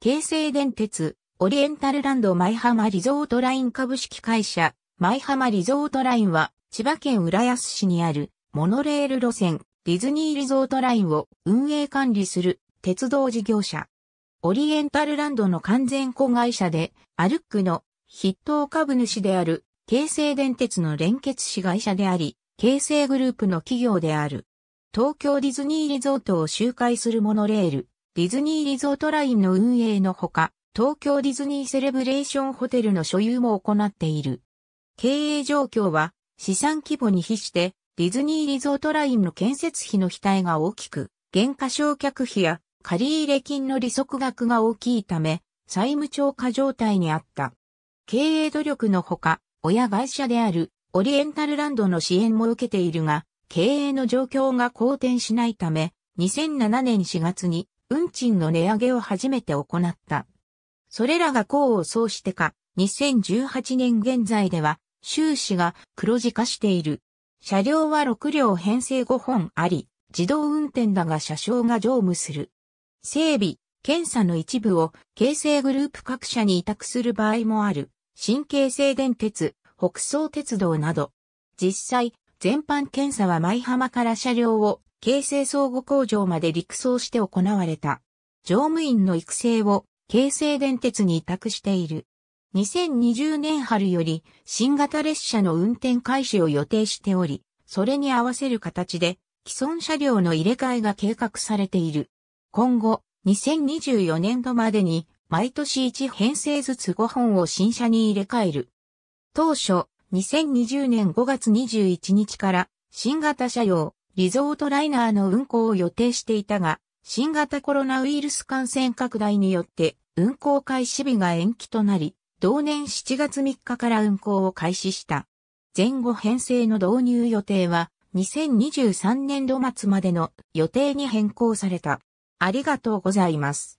京成電鉄、オリエンタルランド舞浜リゾートライン株式会社、舞浜リゾートラインは、千葉県浦安市にある、モノレール路線、ディズニーリゾートラインを運営管理する、鉄道事業者。オリエンタルランドの完全子会社で、アルックの筆頭株主である、京成電鉄の連結子会社であり、京成グループの企業である。東京ディズニーリゾートを周回するモノレール、ディズニーリゾートラインの運営のほか、東京ディズニーセレブレーションホテルの所有も行っている。経営状況は資産規模に比してディズニーリゾートラインの建設費の額が大きく、減価償却費や借入金の利息額が大きいため、債務超過状態にあった。経営努力のほか、親会社であるオリエンタルランドの支援も受けているが、経営の状況が好転しないため、2007年4月に運賃の値上げを初めて行った。それらが功を奏してか、2018年現在では、収支が黒字化している。車両は6両編成5本あり、自動運転だが車掌が乗務する。整備、検査の一部を形成グループ各社に委託する場合もある。新形成電鉄、北総鉄道など。実際、全般検査は舞浜から車両を京成相互工場まで陸送して行われた。乗務員の育成を京成電鉄に委託している。2020年春より新型列車の運転開始を予定しており、それに合わせる形で既存車両の入れ替えが計画されている。今後、2024年度までに毎年1編成ずつ5本を新車に入れ替える。当初、2020年5月21日から新型車用リゾートライナーの運行を予定していたが、新型コロナウイルス感染拡大によって運行開始日が延期となり、同年7月3日から運行を開始した。前後編成の導入予定は2023年度末までの予定に変更された。ありがとうございます。